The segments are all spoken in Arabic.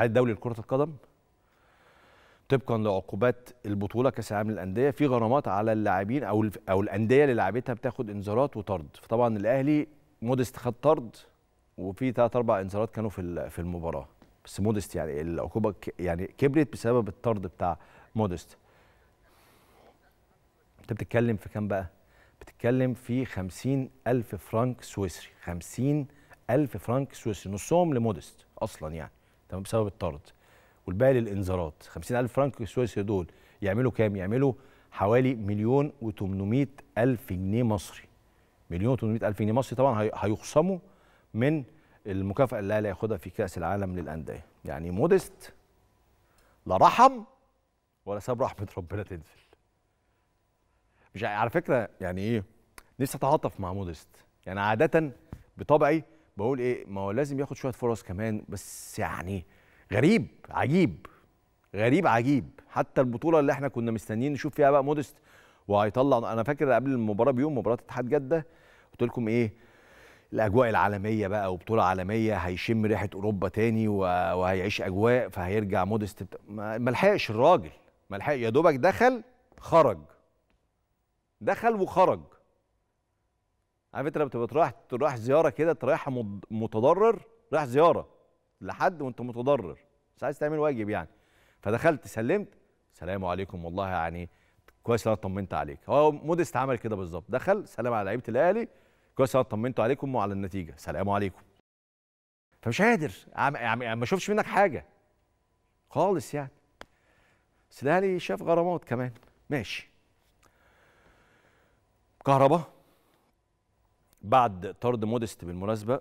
الاتحاد الدولي لكره القدم طبقا لعقوبات البطوله كاس العالم للانديه في غرامات على اللاعبين او او الانديه اللي لعبتها بتاخد انذارات وطرد فطبعا الاهلي مودست خد طرد وفي ثلاث اربع انذارات كانوا في في المباراه بس مودست يعني العقوبه يعني كبرت بسبب الطرد بتاع مودست انت بتتكلم في كام بقى بتتكلم في 50 ألف فرنك سويسري 50 ألف فرنك سويسري نصهم لمودست أصلا يعني تمام بسبب الطرد والباقي للانذارات 50000 فرنك سويسري دول يعملوا كام يعملوا حوالي مليون و800 الف جنيه مصري مليون و800 الف جنيه مصري طبعا هيخصموا من المكافاه اللي ياخدها في كاس العالم للانديه يعني مودست لا رحم ولا ساب رحمه ربنا تنزل مش على فكره يعني ايه نفسي اتعاطف مع مودست يعني عاده بطبعي بقول ايه ما هو لازم ياخد شويه فرص كمان بس يعني غريب عجيب غريب عجيب حتى البطوله اللي احنا كنا مستنيين نشوف فيها بقى مودست وهيطلع انا فاكر قبل المباراه بيوم مباراه اتحاد جده قلت لكم ايه الاجواء العالميه بقى وبطوله عالميه هيشم ريحه اوروبا تاني وهيعيش اجواء فهيرجع مودست ما لحقش الراجل ما لحق يا دوبك دخل خرج دخل وخرج عارف انت لما تبقى رايح رايح زياره كده انت متضرر رايح زياره لحد وانت متضرر مش عايز تعمل واجب يعني فدخلت سلمت سلام عليكم والله يعني كويس انا طمنت عليك هو مودست عمل كده بالظبط دخل سلام على لعيبه الاهلي كويس انا طمنت عليكم وعلى النتيجه سلام عليكم فمش قادر يعني ما شفتش منك حاجه خالص يعني بس الاهلي شاف غرامات كمان ماشي كهرباء بعد طرد موديست بالمناسبه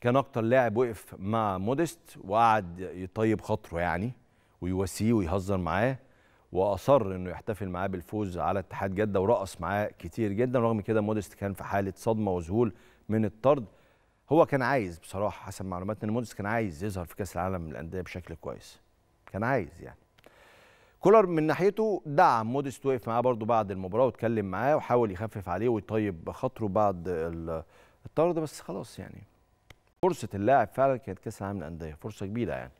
كان اكتر لاعب وقف مع موديست وقعد يطيب خاطره يعني ويواسيه ويهزر معاه واصر انه يحتفل معاه بالفوز على اتحاد جده ورقص معاه كتير جدا رغم كده موديست كان في حاله صدمه وذهول من الطرد هو كان عايز بصراحه حسب معلوماتنا ان موديست كان عايز يظهر في كاس العالم للانديه بشكل كويس كان عايز يعني كولر من ناحيته دعم مودست وقف معاه برضه بعد المباراه واتكلم معاه وحاول يخفف عليه ويطيب خاطره بعد الطرد بس خلاص يعني فرصه اللاعب فعلا كانت كاس العالم للانديه فرصه كبيره يعني